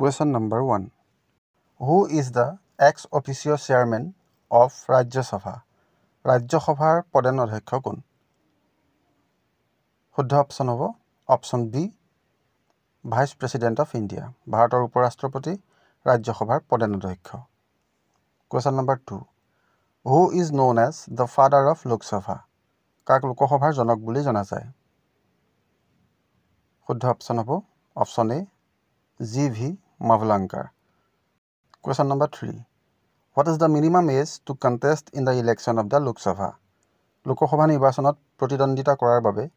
Question number one who is the ex officio chairman of Rajya Sabha ৰাজ্যসভাৰ প্ৰধান অধ্যক্ষ কোন শুদ্ধ অপশ্যন হ'ব option B vice president of India ভাৰতৰ উপ ৰাষ্ট্ৰপতি ৰাজ্যসভাৰ প্ৰধান অধ্যক্ষ question number two who is known as the father of Lok Sabha কাক লোকসভাৰ জনক বুলি জনা যায় শুদ্ধ অপশ্যন হ'ব option A G V Mavlankar. Question number three. What is the minimum age to contest in the election of the Lok Sabha? Lok Sabha nirbachanat protidandita korar babe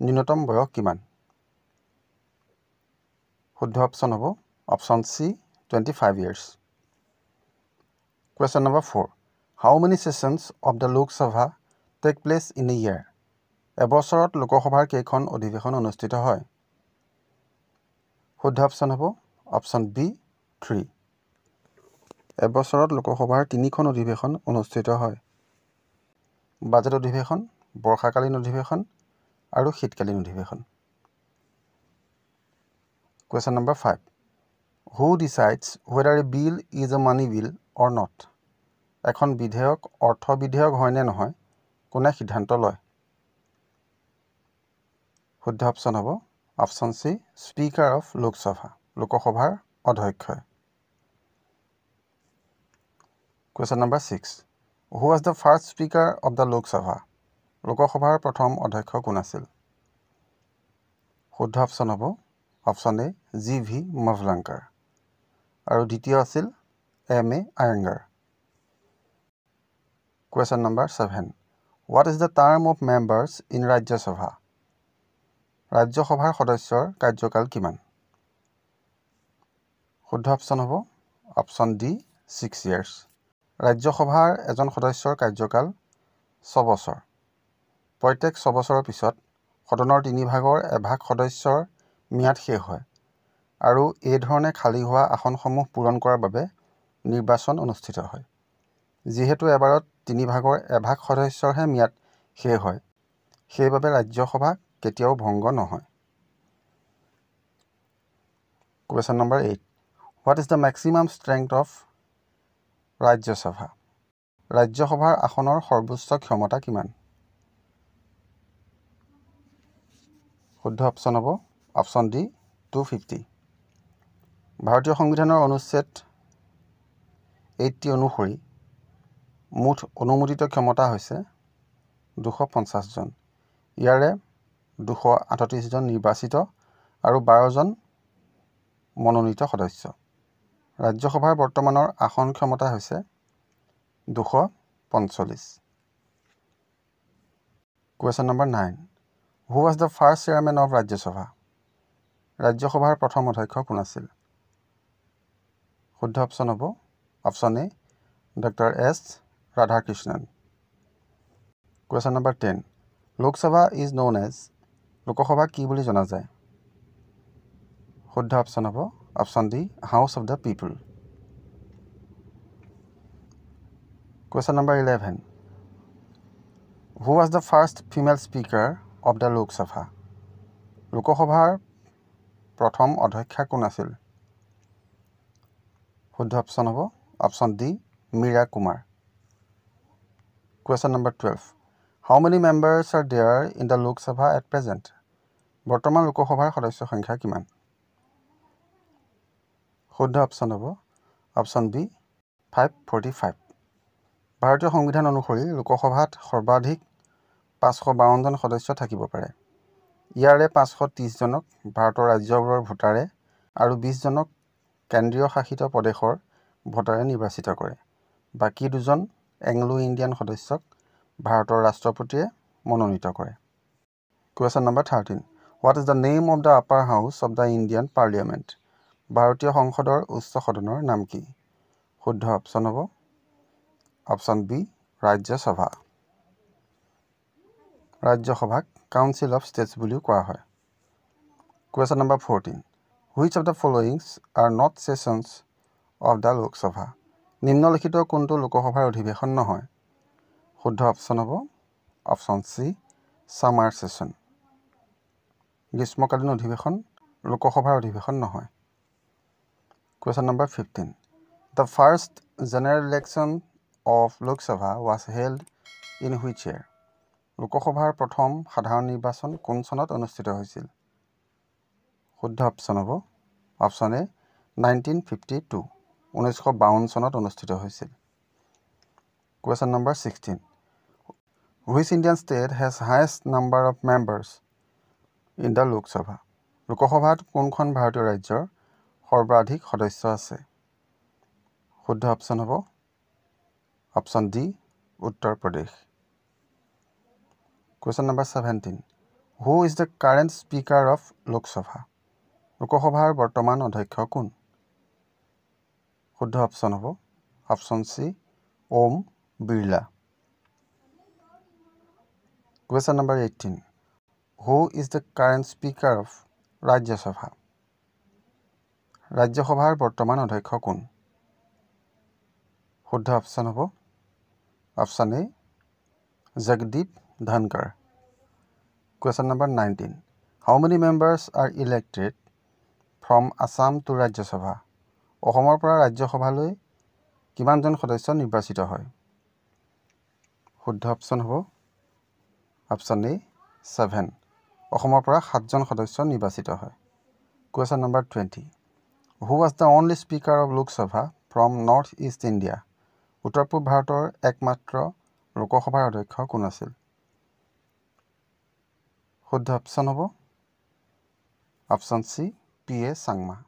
ninyotom boyo kiman? Shuddha option hobo option C 25 years. Question number four. How many sessions of the Lok Sabha take place in a year? এবছৰত লোকসভাৰ কেইখন অধিৱেশন অনুষ্ঠিত হয় শুদ্ধ option হ'ব option B three এবছৰত লোকসভাৰ তিনিখন অধিৱেশন অনুষ্ঠিত হয় বাজেট অধিৱেশন বৰ্ষাকালীন অধিৱেশন আৰু শীতকালীন অধিৱেশন question number five who decides whether a bill is a money bill or not এখন বিধেয়ক অৰ্থ বিধেয়ক হয়নে নহয় কোনে সিদ্ধান্ত লয় শুদ্ধ অপশ্যন হ'ব option C speaker of Lok Sabha লোকসভাৰ অধ্যক্ষ question number six who was the first speaker of the Lok Sabha লোকসভাৰ প্ৰথম অধ্যক্ষ কোন আছিল শুদ্ধ অপশ্যন হ'ব option A G V Mavlankar আৰু দ্বিতীয় আছিল M A Ayyangar question number seven what is the term of members in Rajya Sabha ৰাজ্যসভাৰ সদস্যৰ কাৰ্যকাল কিমান শুদ্ধ অপশ্যন হ'ব অপশ্যন ডি ছিক্স ইয়েৰ্ছ ৰাজ্যসভাৰ এজন সদস্যৰ কাৰ্যকাল ছবছৰ প্ৰত্যেক ছবছৰৰ পিছত সদনৰ তিনিভাগৰ এভাগ সদস্যৰ ম্যাদ শেষ হয় আৰু এইধৰণে খালী হোৱা আসনসমূহ পূৰণ কৰাৰ বাবে নিৰ্বাচন অনুষ্ঠিত হয় যিহেতু এবাৰত তিনিভাগৰ এভাগ সদস্যৰহে ম্যাদ শেষ হয় সেইবাবে ৰাজ্যসভা কেতিয়াও ভংগ নহয় question number eight what is the maximum strength of Rajya Sabha ৰাজ্যসভাৰ আসনৰ সৰ্বোচ্চ ক্ষমতা কিমান শুদ্ধ অপশ্যন হ'ব অপশ্যন ডি টু ফিফটি ভাৰতীয় সংবিধানৰ অনুচ্ছেদ এইটি অনুসৰি মুঠ অনুমোদিত ক্ষমতা হৈছে দুশ পঞ্চাছজন ইয়াৰে দুশ আঠত্ৰিছজন নিৰ্বাচিত আৰু বাৰজন মনোনীত সদস্য ৰাজ্যসভাৰ বৰ্তমানৰ আসন ক্ষমতা হৈছে দুশ পঞ্চল্লিছ question number nine who was the first chairman of Rajya Sabha ৰাজ্যসভাৰ প্ৰথম অধ্যক্ষ কোন আছিল শুদ্ধ অপশ্যন হ'ব option A doctor S Radhakrishnan question number ten Lok Sabha is known as Lok Sabha কি বুলি জনা যায় শুদ্ধ অপশ্যন হ'ব option D house of the people question number eleven who was the first female speaker of the Lok Sabha লোকসভাৰ প্ৰথম অধ্যক্ষা কোন আছিল শুদ্ধ অপশ্যন হ'ব option D Mira Kumar question number twelve how many members are there in the Lok Sabha at present বৰ্তমান লোকসভাৰ সদস্য সংখ্যা কিমান শুদ্ধ অপশ্যন হ'ব option B five forty five ভাৰতীয় সংবিধান অনুসৰি লোকসভাত সৰ্বাধিক পাঁচশ বাৱন্নজন সদস্য থাকিব পাৰে ইয়াৰে পাঁচশ ত্ৰিছজনক ভাৰতৰ ৰাজ্যবোৰৰ ভোটাৰে আৰু বিছজনক কেন্দ্ৰীয় শাসিত প্ৰদেশৰ ভোটাৰে নিৰ্বাচিত কৰে বাকী দুজন এংলো ইণ্ডিয়ান সদস্যক ভাৰতৰ ৰাষ্ট্ৰপতিয়ে মনোনীত কৰে question number thirteen what is the name of the upper house of the Indian parliament ভাৰতীয় সংসদৰ উচ্চ সদনৰ নাম কি শুদ্ধ অপশ্যন হ'ব অপশ্যন বি ৰাজ্যসভা ৰাজ্যসভাক কাউন্সিল অফ ষ্টেটছ বুলিও কোৱা হয় question number fourteen which of the followings are not sessions of the Lok Sabha নিম্নলিখিত কোনটো লোকসভাৰ অধিৱেশন নহয় শুদ্ধ অপশ্যন হ'ব অপশ্যন চি ছামাৰ ছেশ্যন গ্ৰীষ্মকালীন অধিৱেশন লোকসভাৰ অধিৱেশন নহয় Question number 15. The first general election of Lok Sabha was held in which year? Lok Sabha Prathom Hadhan Nirbachan kun sanat anusthit hoisil? Shuddha option hobo. Option A 1952. 1952 sanat anusthit hoisil. Question number 16. Which Indian state has highest number of members in the Lok Sabha? Lok Sabha kun khon Bharatiya rajyor সৰ্বাধিক সদস্য আছে শুদ্ধ option হ'ব option D Uttar Pradesh question number seventeen who is the current speaker of Lok Sabha লোকসভাৰ বৰ্তমান অধ্যক্ষ কোন শুদ্ধ অপশ্যন হ'ব option C Om Birla question number eighteen who is the current speaker of Rajya Sabha ৰাজ্যসভাৰ বৰ্তমান অধ্যক্ষ কোন শুদ্ধ অপশ্যন হ'ব option A Jagdeep Dhankhar question number nineteen how many members are elected from Assam to Rajya Sabha অসমৰ পৰা ৰাজ্যসভালৈ কিমানজন সদস্য নিৰ্বাচিত হয় শুদ্ধ অপশ্যন হ'ব অপশ্যন এ ছেভেন অসমৰ পৰা সাতজন সদস্য নিৰ্বাচিত হয় question number twenty who was the only speaker of Lok Sabha from north east India উত্তৰ পূব ভাৰতৰ একমাত্ৰ লোকসভাৰ অধ্যক্ষ কোন আছিল শুদ্ধ অপশ্যন হ'ব option C P A Changma